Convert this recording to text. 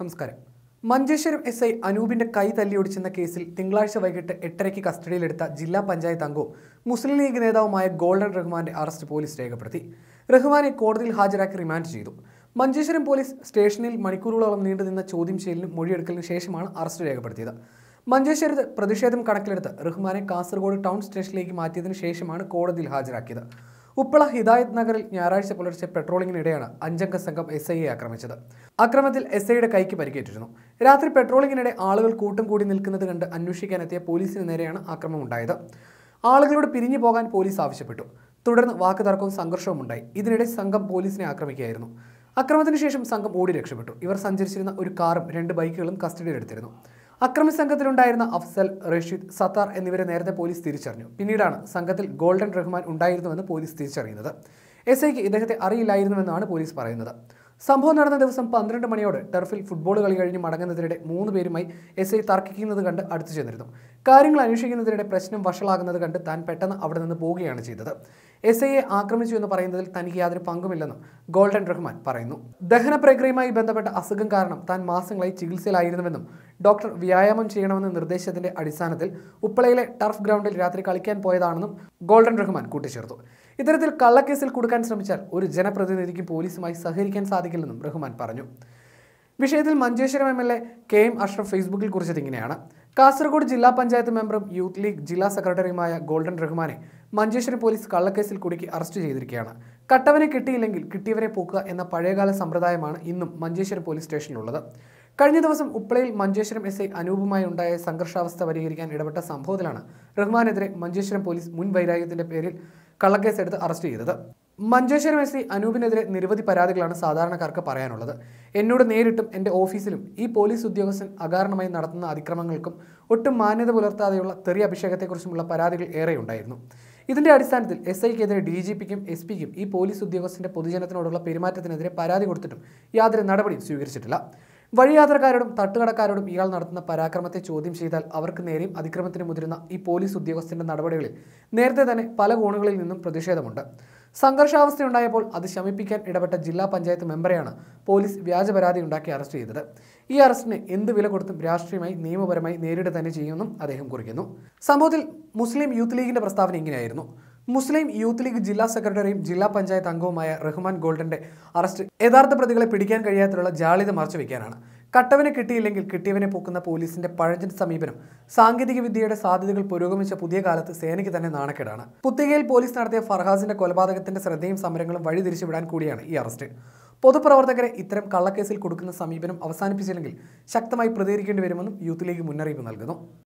നമസ്കാരം Manjeshwaram S I അനൂപിന്റെ കൈ തല്ലിയൊടിച്ചെന്ന കേസിൽ തിങ്കളാഴ്ച വൈകിട്ട് എട്ടരയ്ക്ക് കസ്റ്റഡിയിലെടുത്ത ജില്ലാ പഞ്ചായത്ത് അംഗവും മുസ്ലിം ലീഗ് നേതാവുമായ ഗോൾഡൻ റഹ്മാന്റെ അറസ്റ്റ് പോലീസ് രേഖപ്പെടുത്തി റഹ്മാനെ കോടതിയിൽ ഹാജരാക്കി റിമാൻഡ് ചെയ്തു മഞ്ചേശ്വരം പോലീസ് സ്റ്റേഷനിൽ മണിക്കൂറുകളോളം നീണ്ടുനിന്ന ചോദ്യം ചെയ്യലിനും മൊഴിയെടുക്കലിനും ശേഷമാണ് അറസ്റ്റ് രേഖപ്പെടുത്തിയത് മഞ്ചേശ്വരത്ത് പ്രതിഷേധം കണക്കിലെടുത്ത് റഹ്മാനെ കാസർഗോഡ് ടൗൺ സ്റ്റേഷനിലേക്ക് മാറ്റിയതിനു ശേഷമാണ് കോടതിയിൽ ഹാജരാക്കിയത് ഉപ്പള ഹിദായത് നഗറിൽ ഞായറാഴ്ച പുലർച്ചെ പെട്രോളിങ്ങിനിടെയാണ് അഞ്ചംഗ സംഘം എസ് ഐയെ ആക്രമിച്ചത് അക്രമത്തിൽ എസ് ഐയുടെ കൈക്ക് പരിക്കേറ്റിരുന്നു രാത്രി പെട്രോളിങ്ങിനിടെ ആളുകൾ കൂട്ടം കൂടി നിൽക്കുന്നത് കണ്ട് അന്വേഷിക്കാനെത്തിയ പോലീസിന് നേരെയാണ് ആക്രമം ഉണ്ടായത് ആളുകളോട് പിരിഞ്ഞു പോകാൻ പോലീസ് ആവശ്യപ്പെട്ടു തുടർന്ന് വാക്കുതർക്കവും സംഘർഷവും ഉണ്ടായി ഇതിനിടെ സംഘം പോലീസിനെ ആക്രമിക്കുകയായിരുന്നു അക്രമത്തിന് ശേഷം സംഘം ഓടി രക്ഷപ്പെട്ടു ഇവർ സഞ്ചരിച്ചിരുന്ന ഒരു കാറും രണ്ട് ബൈക്കുകളും കസ്റ്റഡിയിലെടുത്തിരുന്നു അക്രമ സംഘത്തിലുണ്ടായിരുന്ന അഫ്സൽ റഷീദ് സത്താർ എന്നിവരെ നേരത്തെ പോലീസ് തിരിച്ചറിഞ്ഞു പിന്നീടാണ് സംഘത്തിൽ ഗോൾഡൻ റഹ്മാൻ ഉണ്ടായിരുന്നുവെന്ന് പോലീസ് തിരിച്ചറിയുന്നത് എസ് ഐക്ക് ഇദ്ദേഹത്തെ അറിയില്ലായിരുന്നുവെന്നാണ് പോലീസ് പറയുന്നത് സംഭവം നടന്ന ദിവസം പന്ത്രണ്ട് മണിയോടെ ടർഫിൽ ഫുട്ബോൾ കളി കഴിഞ്ഞ് മടങ്ങുന്നതിനിടെ മൂന്ന് പേരുമായി എസ് ഐ തർക്കിക്കുന്നത് കണ്ട് അടുത്തു ചെന്നിരുന്നു കാര്യങ്ങൾ അന്വേഷിക്കുന്നതിനിടെ പ്രശ്നം വഷളാകുന്നത് കണ്ട് താൻ പെട്ടെന്ന് അവിടെ നിന്ന് പോവുകയാണ് ചെയ്തത് എസ് ഐയെ ആക്രമിച്ചു എന്ന് പറയുന്നതിൽ തനിക്ക് യാതൊരു പങ്കുമില്ലെന്നും ഗോൾഡൻ റഹ്മാൻ പറയുന്നു ദഹന പ്രക്രിയയുമായി ബന്ധപ്പെട്ട അസുഖം കാരണം താൻ മാസങ്ങളായി ചികിത്സയിലായിരുന്നുവെന്നും ഡോക്ടർ വ്യായാമം ചെയ്യണമെന്ന നിർദ്ദേശത്തിന്റെ അടിസ്ഥാനത്തിൽ ഉപ്പളയിലെ ടർഫ് ഗ്രൗണ്ടിൽ രാത്രി കളിക്കാൻ പോയതാണെന്നും ഗോൾഡൻ റഹ്മാൻ കൂട്ടിച്ചേർത്തു ഇത്തരത്തിൽ കള്ളക്കേസിൽ കൊടുക്കാൻ ശ്രമിച്ചാൽ ഒരു ജനപ്രതിനിധിക്ക് പോലീസുമായി സഹകരിക്കാൻ സാധിക്കില്ലെന്നും റഹ്മാൻ പറഞ്ഞു വിഷയത്തിൽ Manjeshwaram M L A K M Ashraf ഫേസ്ബുക്കിൽ കുറിച്ചത് ഇങ്ങനെയാണ് കാസർഗോഡ് ജില്ലാ പഞ്ചായത്ത് മെമ്പറും യൂത്ത് ലീഗ് ജില്ലാ സെക്രട്ടറിയുമായ ഗോൾഡൻ റഹ്മാനെ മഞ്ചേശ്വരം പോലീസ് കള്ളക്കേസിൽ കുടുക്കി അറസ്റ്റ് ചെയ്തിരിക്കുകയാണ് കട്ടവനെ കിട്ടിയില്ലെങ്കിൽ കിട്ടിയവരെ പോക്കുക എന്ന പഴയകാല സമ്പ്രദായമാണ് ഇന്നും മഞ്ചേശ്വരം പോലീസ് സ്റ്റേഷനിലുള്ളത് കഴിഞ്ഞ ദിവസം ഉപ്പളയിൽ മഞ്ചേശ്വരം എസ് ഐ അനൂപുമായി ഉണ്ടായ സംഘർഷാവസ്ഥ പരിഹരിക്കാൻ ഇടപെട്ട സംഭവത്തിലാണ് റഹ്മാനെതിരെ മഞ്ചേശ്വരം പോലീസ് മുൻ വൈരാഗ്യത്തിന്റെ പേരിൽ കള്ളക്കേസെടുത്ത് അറസ്റ്റ് ചെയ്തത് മഞ്ചേശ്വരം എസ് സി അനൂപിനെതിരെ നിരവധി പരാതികളാണ് സാധാരണക്കാർക്ക് പറയാനുള്ളത് എന്നോട് നേരിട്ടും എൻ്റെ ഓഫീസിലും ഈ പോലീസ് ഉദ്യോഗസ്ഥൻ അകാരണമായി നടത്തുന്ന അതിക്രമങ്ങൾക്കും ഒട്ടും മാന്യത പുലർത്താതെയുള്ള തെറി അഭിഷേകത്തെക്കുറിച്ചുമുള്ള പരാതികൾ ഏറെ ഉണ്ടായിരുന്നു ഇതിൻ്റെ അടിസ്ഥാനത്തിൽ എസ് ഐക്കെതിരെ ഡി ജി പിക്കും എസ് പിക്കും ഈ പോലീസ് ഉദ്യോഗസ്ഥൻ്റെ പൊതുജനത്തിനോടുള്ള പെരുമാറ്റത്തിനെതിരെ പരാതി കൊടുത്തിട്ടും യാതൊരു നടപടിയും സ്വീകരിച്ചിട്ടില്ല വഴിയാത്രക്കാരോടും തട്ടുകടക്കാരോടും ഇയാൾ നടത്തുന്ന പരാക്രമത്തെ ചോദ്യം ചെയ്താൽ അവർക്ക് നേരെയും അതിക്രമത്തിന് മുതിരുന്ന ഈ പോലീസ് ഉദ്യോഗസ്ഥന്റെ നടപടികളിൽ നേരത്തെ തന്നെ പല കോണുകളിൽ നിന്നും പ്രതിഷേധമുണ്ട് സംഘർഷാവസ്ഥയുണ്ടായപ്പോൾ അത് ശമിപ്പിക്കാൻ ഇടപെട്ട ജില്ലാ പഞ്ചായത്ത് മെമ്പറെയാണ് പോലീസ് വ്യാജ പരാതി ഉണ്ടാക്കി അറസ്റ്റ് ചെയ്തത് ഈ അറസ്റ്റിന് എന്ത് വില കൊടുത്തും രാഷ്ട്രീയമായി നിയമപരമായി നേരിടുക തന്നെ ചെയ്യുമെന്നും അദ്ദേഹം കുറിക്കുന്നു സംഭവത്തിൽ മുസ്ലിം യൂത്ത് ലീഗിന്റെ പ്രസ്താവന ഇങ്ങനെയായിരുന്നു മുസ്ലിം യൂത്ത് ലീഗ് ജില്ലാ സെക്രട്ടറിയും ജില്ലാ പഞ്ചായത്ത് അംഗവുമായ റഹ്മാൻ ഗോൾഡന്റെ അറസ്റ്റ് യഥാർത്ഥ പ്രതികളെ പിടിക്കാൻ കഴിയാത്തതിലുള്ള ജാളിത മറച്ചുവെക്കാനാണ് കട്ടവനെ കിട്ടിയില്ലെങ്കിൽ കിട്ടിയവനെ പൂക്കുന്ന പോലീസിന്റെ പഴഞ്ചൻ സമീപനം സാങ്കേതിക വിദ്യയുടെ സാധ്യതകൾ പുരോഗമിച്ച പുതിയ കാലത്ത് സേനയ്ക്ക് തന്നെ നാണക്കേടാണ് പുത്തികയിൽ പോലീസ് നടത്തിയ ഫർഹാസിന്റെ കൊലപാതകത്തിന്റെ ശ്രദ്ധയും സമരങ്ങളും വഴിതിരിച്ചുവിടാൻ കൂടിയാണ് ഈ അറസ്റ്റ് പൊതുപ്രവർത്തകരെ ഇത്തരം കള്ളക്കേസിൽ കൊടുക്കുന്ന സമീപനം അവസാനിപ്പിച്ചില്ലെങ്കിൽ ശക്തമായി പ്രതികരിക്കേണ്ടി വരുമെന്നും യൂത്ത് ലീഗ് മുന്നറിയിപ്പ് നൽകുന്നു